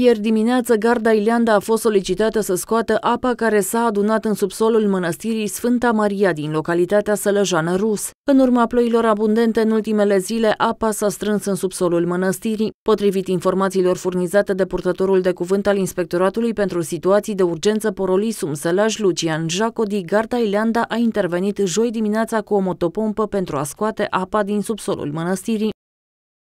Ieri dimineață, garda Ileanda a fost solicitată să scoată apa care s-a adunat în subsolul mănăstirii Sfânta Maria din localitatea Sălăjană Rus. În urma ploilor abundente în ultimele zile, apa s-a strâns în subsolul mănăstirii. Potrivit informațiilor furnizate de purtătorul de cuvânt al Inspectoratului pentru Situații de Urgență Porolisum Sălaj Lucian Jacodi, garda Ileanda a intervenit joi dimineața cu o motopompă pentru a scoate apa din subsolul mănăstirii.